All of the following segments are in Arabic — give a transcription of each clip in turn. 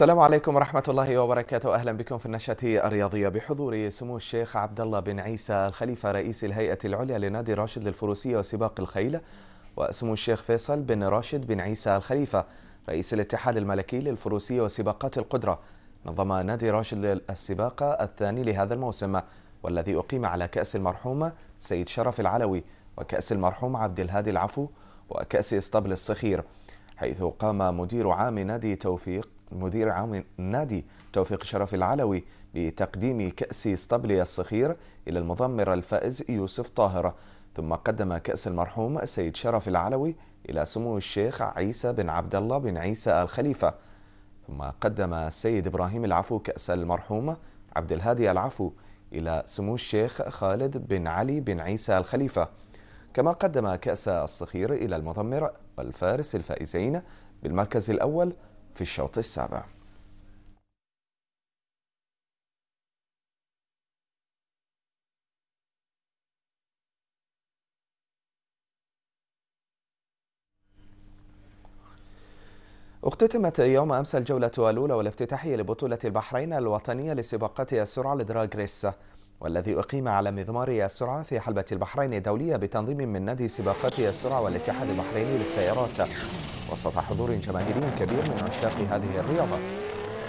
السلام عليكم ورحمة الله وبركاته أهلا بكم في النشاة الرياضية بحضور سمو الشيخ عبد الله بن عيسى الخليفة رئيس الهيئة العليا لنادي راشد للفروسية وسباق الخيل وسمو الشيخ فيصل بن راشد بن عيسى الخليفة رئيس الاتحاد الملكي للفروسية وسباقات القدرة نظم نادي راشد السباق الثاني لهذا الموسم والذي أقيم على كأس المرحوم سيد شرف العلوي وكأس المرحوم عبد الهادي العفو وكأس اسطبل الصخير حيث قام مدير عام نادي توفيق مدير عام النادي توفيق شرف العلوي لتقديم كأس اسطبلية الصخير إلى المضمر الفائز يوسف طاهر ثم قدم كأس المرحوم السيد شرف العلوي إلى سمو الشيخ عيسى بن عبد الله بن عيسى الخليفة ثم قدم السيد إبراهيم العفو كأس المرحوم عبد الهادي العفو إلى سمو الشيخ خالد بن علي بن عيسى الخليفة كما قدم كأس الصخير إلى المضمر والفارس الفائزين بالمركز الأول في الشوط السابع اختتمت يوم أمس الجولة الأولى والافتتاحية لبطولة البحرين الوطنية لسباقات السرعة لدراج ريس والذي أقيم على مضمار السرعة في حلبة البحرين الدولية بتنظيم من نادي سباقات السرعة والاتحاد البحريني للسيارات وسط حضور جماهيري كبير من عشاق هذه الرياضة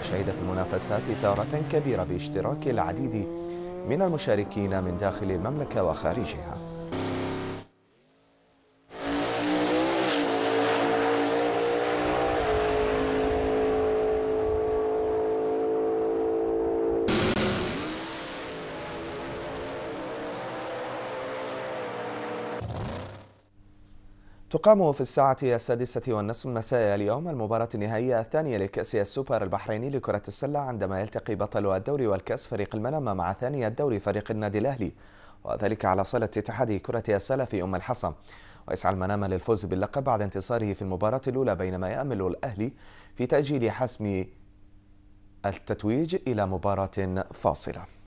شهدت المنافسات إثارة كبيرة باشتراك العديد من المشاركين من داخل المملكة وخارجها تقام في الساعة السادسة والنصف مساء اليوم المباراة النهائية الثانية لكأس السوبر البحريني لكرة السلة عندما يلتقي بطل الدوري والكأس فريق المنامة مع ثاني الدوري فريق النادي الأهلي وذلك على صالة اتحاد كرة السلة في أم الحصن ويسعى المنامة للفوز باللقب بعد انتصاره في المباراة الأولى بينما يأمل الأهلي في تأجيل حسم التتويج إلى مباراة فاصلة